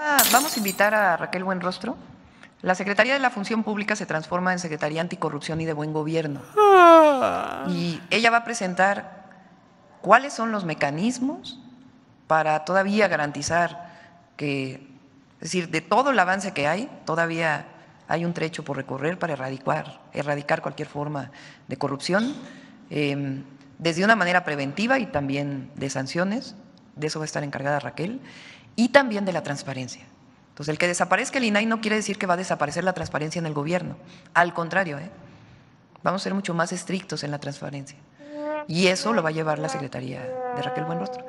Ah, vamos a invitar a Raquel Buenrostro. La Secretaría de la Función Pública se transforma en Secretaría Anticorrupción y de Buen Gobierno. Ah. Y ella va a presentar cuáles son los mecanismos para todavía garantizar que, es decir, de todo el avance que hay, todavía hay un trecho por recorrer para erradicar, erradicar cualquier forma de corrupción, em, desde una manera preventiva y también de sanciones, de eso va a estar encargada Raquel, y también de la transparencia. Entonces, el que desaparezca el INAI no quiere decir que va a desaparecer la transparencia en el gobierno. Al contrario, ¿eh? vamos a ser mucho más estrictos en la transparencia. Y eso lo va a llevar la Secretaría de Raquel Buenrostro.